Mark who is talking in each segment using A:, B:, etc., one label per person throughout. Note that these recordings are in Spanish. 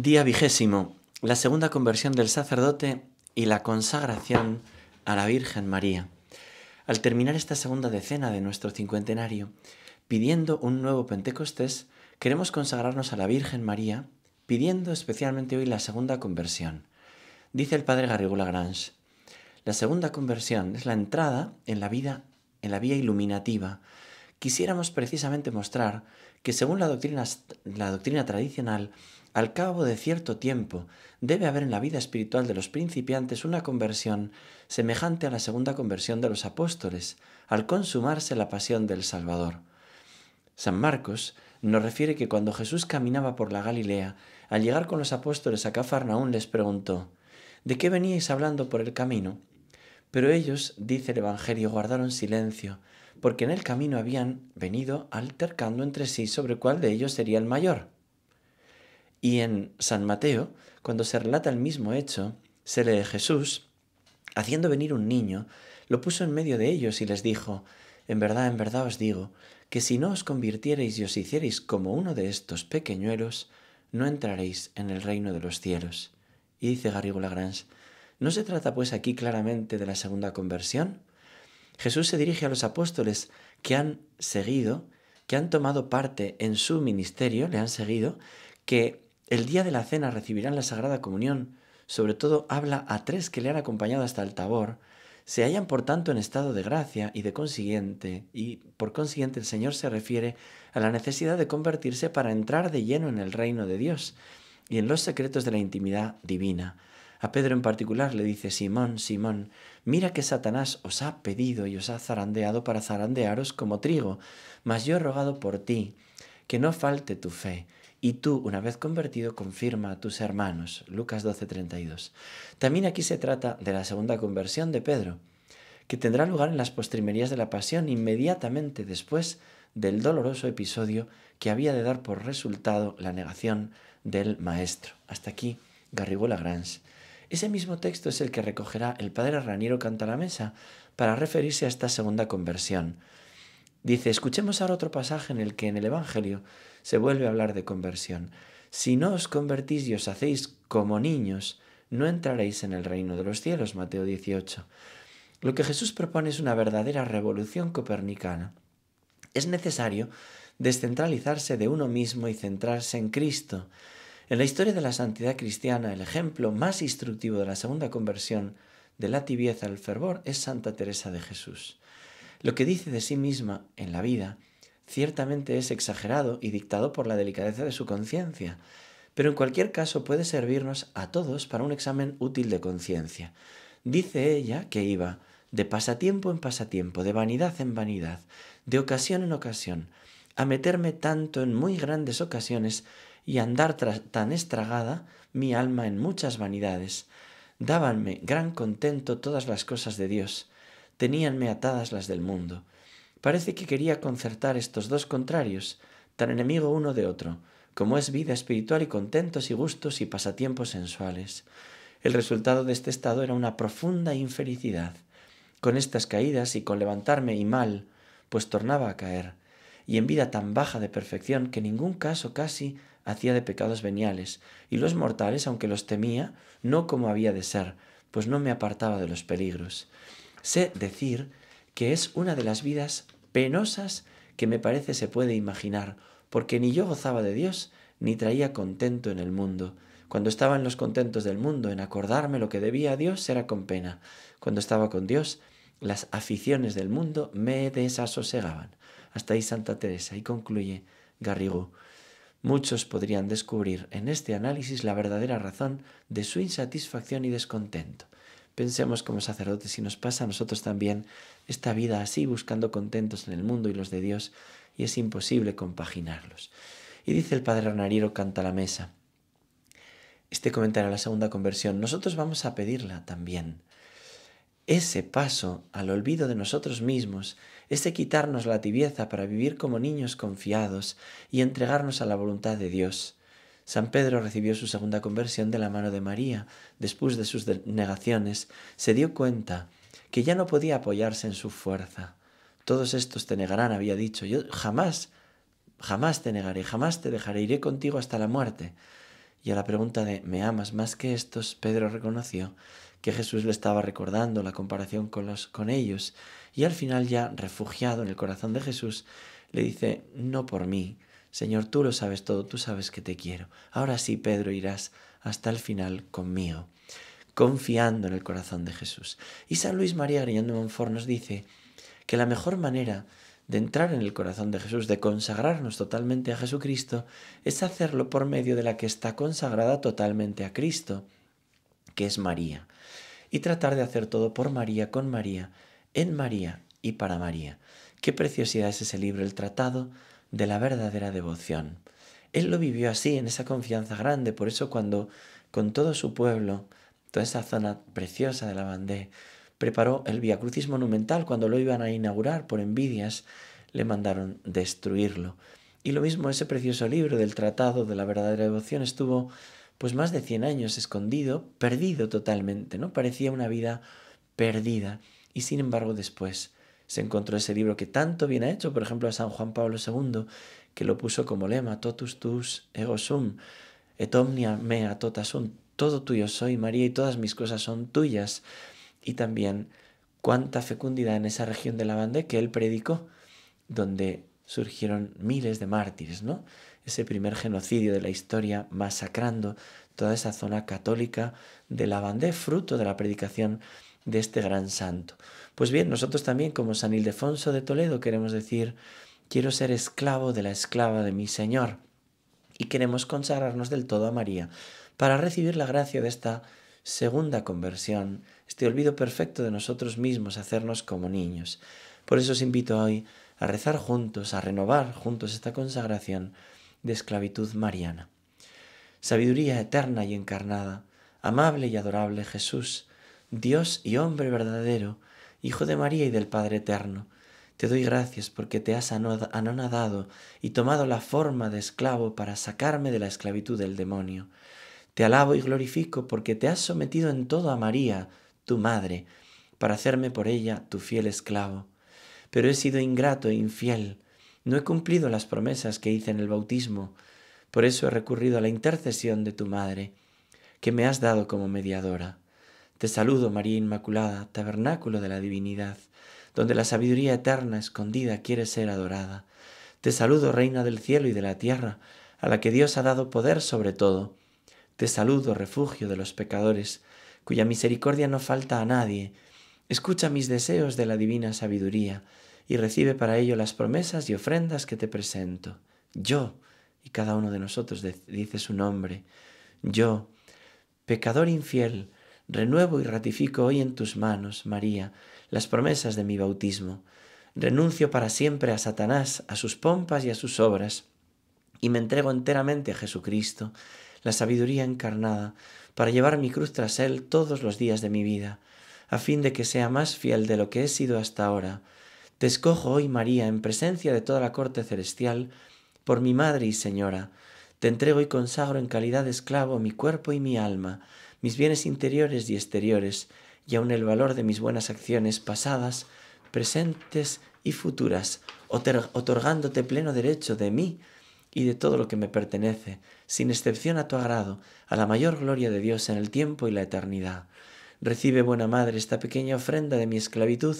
A: Día vigésimo, la segunda conversión del sacerdote y la consagración a la Virgen María. Al terminar esta segunda decena de nuestro cincuentenario, pidiendo un nuevo Pentecostés, queremos consagrarnos a la Virgen María, pidiendo especialmente hoy la segunda conversión. Dice el padre Garrigou Lagrange, la segunda conversión es la entrada en la vida, en la vía iluminativa. Quisiéramos precisamente mostrar que según la doctrina tradicional, al cabo de cierto tiempo, debe haber en la vida espiritual de los principiantes una conversión semejante a la segunda conversión de los apóstoles, al consumarse la pasión del Salvador. San Marcos nos refiere que cuando Jesús caminaba por la Galilea, al llegar con los apóstoles a Cafarnaún les preguntó, ¿De qué veníais hablando por el camino? Pero ellos, dice el Evangelio, guardaron silencio, porque en el camino habían venido altercando entre sí sobre cuál de ellos sería el mayor. Y en San Mateo, cuando se relata el mismo hecho, se lee Jesús, haciendo venir un niño, lo puso en medio de ellos y les dijo, En verdad, en verdad os digo, que si no os convirtiereis y os hiciereis como uno de estos pequeñuelos, no entraréis en el reino de los cielos. Y dice Garrigo Lagrange, ¿no se trata pues aquí claramente de la segunda conversión? Jesús se dirige a los apóstoles que han seguido, que han tomado parte en su ministerio, le han seguido, que el día de la cena recibirán la Sagrada Comunión, sobre todo habla a tres que le han acompañado hasta el tabor, se hallan por tanto en estado de gracia y de consiguiente, y por consiguiente el Señor se refiere a la necesidad de convertirse para entrar de lleno en el reino de Dios y en los secretos de la intimidad divina. A Pedro en particular le dice, Simón, Simón, mira que Satanás os ha pedido y os ha zarandeado para zarandearos como trigo, mas yo he rogado por ti, que no falte tu fe y tú, una vez convertido, confirma a tus hermanos. Lucas 12:32. También aquí se trata de la segunda conversión de Pedro, que tendrá lugar en las postrimerías de la Pasión inmediatamente después del doloroso episodio que había de dar por resultado la negación del Maestro. Hasta aquí, Garrigola Lagrange. Ese mismo texto es el que recogerá el padre Raniero Mesa para referirse a esta segunda conversión. Dice, escuchemos ahora otro pasaje en el que en el Evangelio se vuelve a hablar de conversión. Si no os convertís y os hacéis como niños, no entraréis en el reino de los cielos, Mateo 18. Lo que Jesús propone es una verdadera revolución copernicana. Es necesario descentralizarse de uno mismo y centrarse en Cristo. En la historia de la santidad cristiana, el ejemplo más instructivo de la segunda conversión, de la tibieza al fervor, es Santa Teresa de Jesús. Lo que dice de sí misma en la vida ciertamente es exagerado y dictado por la delicadeza de su conciencia, pero en cualquier caso puede servirnos a todos para un examen útil de conciencia. Dice ella que iba de pasatiempo en pasatiempo, de vanidad en vanidad, de ocasión en ocasión, a meterme tanto en muy grandes ocasiones y a andar tan estragada mi alma en muchas vanidades. Dábanme gran contento todas las cosas de Dios, teníanme atadas las del mundo. Parece que quería concertar estos dos contrarios, tan enemigo uno de otro, como es vida espiritual y contentos y gustos y pasatiempos sensuales. El resultado de este estado era una profunda infelicidad. Con estas caídas y con levantarme y mal, pues tornaba a caer, y en vida tan baja de perfección que ningún caso casi hacía de pecados veniales, y los mortales, aunque los temía, no como había de ser, pues no me apartaba de los peligros sé decir que es una de las vidas penosas que me parece se puede imaginar, porque ni yo gozaba de Dios, ni traía contento en el mundo. Cuando estaba en los contentos del mundo, en acordarme lo que debía a Dios, era con pena. Cuando estaba con Dios, las aficiones del mundo me desasosegaban. Hasta ahí Santa Teresa y concluye Garrigou. Muchos podrían descubrir en este análisis la verdadera razón de su insatisfacción y descontento. Pensemos como sacerdotes y nos pasa a nosotros también esta vida así, buscando contentos en el mundo y los de Dios, y es imposible compaginarlos. Y dice el padre Ronariero Canta la Mesa, este comentario a la segunda conversión, nosotros vamos a pedirla también. Ese paso al olvido de nosotros mismos, ese quitarnos la tibieza para vivir como niños confiados y entregarnos a la voluntad de Dios, San Pedro recibió su segunda conversión de la mano de María. Después de sus negaciones, se dio cuenta que ya no podía apoyarse en su fuerza. Todos estos te negarán, había dicho. Yo jamás, jamás te negaré, jamás te dejaré, iré contigo hasta la muerte. Y a la pregunta de ¿me amas más que estos? Pedro reconoció que Jesús le estaba recordando la comparación con, con ellos y al final ya refugiado en el corazón de Jesús le dice, no por mí, Señor, tú lo sabes todo, tú sabes que te quiero. Ahora sí, Pedro, irás hasta el final conmigo, confiando en el corazón de Jesús. Y San Luis María Griñón de Montfort nos dice que la mejor manera de entrar en el corazón de Jesús, de consagrarnos totalmente a Jesucristo, es hacerlo por medio de la que está consagrada totalmente a Cristo, que es María. Y tratar de hacer todo por María, con María, en María y para María. Qué preciosidad es ese libro, el tratado de la verdadera devoción. Él lo vivió así, en esa confianza grande, por eso cuando con todo su pueblo, toda esa zona preciosa de la Bandé, preparó el Via Crucis monumental cuando lo iban a inaugurar por envidias, le mandaron destruirlo. Y lo mismo ese precioso libro del Tratado de la verdadera devoción estuvo pues más de 100 años escondido, perdido totalmente, ¿no? Parecía una vida perdida y sin embargo después se encontró ese libro que tanto bien ha hecho, por ejemplo, a San Juan Pablo II, que lo puso como lema, totus tus ego sum, et omnia mea tota sum, todo tuyo soy María y todas mis cosas son tuyas. Y también cuánta fecundidad en esa región de Lavandé que él predicó, donde surgieron miles de mártires, ¿no? Ese primer genocidio de la historia masacrando toda esa zona católica de Lavandé, fruto de la predicación de este gran santo. Pues bien, nosotros también como San Ildefonso de Toledo queremos decir, quiero ser esclavo de la esclava de mi Señor y queremos consagrarnos del todo a María para recibir la gracia de esta segunda conversión, este olvido perfecto de nosotros mismos, hacernos como niños. Por eso os invito hoy a rezar juntos, a renovar juntos esta consagración de esclavitud mariana. Sabiduría eterna y encarnada, amable y adorable Jesús, Dios y hombre verdadero, Hijo de María y del Padre Eterno. Te doy gracias porque te has anonadado y tomado la forma de esclavo para sacarme de la esclavitud del demonio. Te alabo y glorifico porque te has sometido en todo a María, tu Madre, para hacerme por ella tu fiel esclavo. Pero he sido ingrato e infiel. No he cumplido las promesas que hice en el bautismo. Por eso he recurrido a la intercesión de tu Madre, que me has dado como mediadora. Te saludo, María Inmaculada, tabernáculo de la divinidad, donde la sabiduría eterna escondida quiere ser adorada. Te saludo, Reina del cielo y de la tierra, a la que Dios ha dado poder sobre todo. Te saludo, refugio de los pecadores, cuya misericordia no falta a nadie. Escucha mis deseos de la divina sabiduría, y recibe para ello las promesas y ofrendas que te presento. Yo, y cada uno de nosotros dice su nombre, yo, pecador infiel, Renuevo y ratifico hoy en tus manos, María, las promesas de mi bautismo. Renuncio para siempre a Satanás, a sus pompas y a sus obras, y me entrego enteramente a Jesucristo, la sabiduría encarnada, para llevar mi cruz tras Él todos los días de mi vida, a fin de que sea más fiel de lo que he sido hasta ahora. Te escojo hoy, María, en presencia de toda la corte celestial, por mi Madre y Señora. Te entrego y consagro en calidad de esclavo mi cuerpo y mi alma, mis bienes interiores y exteriores, y aun el valor de mis buenas acciones pasadas, presentes y futuras, otorgándote pleno derecho de mí y de todo lo que me pertenece, sin excepción a tu agrado, a la mayor gloria de Dios en el tiempo y la eternidad. Recibe, buena madre, esta pequeña ofrenda de mi esclavitud,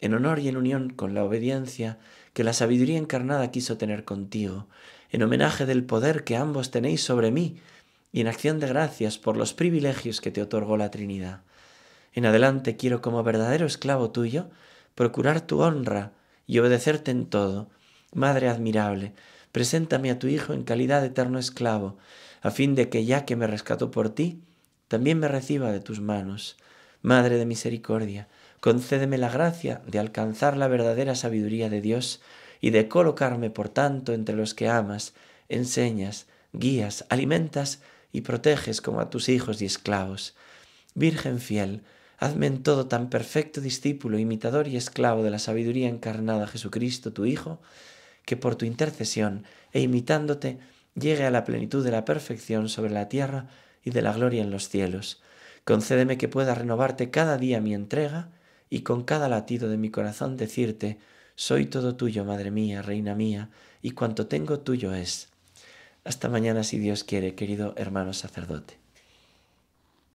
A: en honor y en unión con la obediencia que la sabiduría encarnada quiso tener contigo, en homenaje del poder que ambos tenéis sobre mí, y en acción de gracias por los privilegios que te otorgó la Trinidad. En adelante quiero como verdadero esclavo tuyo procurar tu honra y obedecerte en todo. Madre admirable, preséntame a tu Hijo en calidad de eterno esclavo, a fin de que ya que me rescató por ti, también me reciba de tus manos. Madre de misericordia, concédeme la gracia de alcanzar la verdadera sabiduría de Dios y de colocarme, por tanto, entre los que amas, enseñas, guías, alimentas y proteges como a tus hijos y esclavos. Virgen fiel, hazme en todo tan perfecto discípulo, imitador y esclavo de la sabiduría encarnada Jesucristo, tu Hijo, que por tu intercesión e imitándote llegue a la plenitud de la perfección sobre la tierra y de la gloria en los cielos. Concédeme que pueda renovarte cada día mi entrega y con cada latido de mi corazón decirte, soy todo tuyo, Madre mía, Reina mía, y cuanto tengo tuyo es. Hasta mañana, si Dios quiere, querido hermano sacerdote.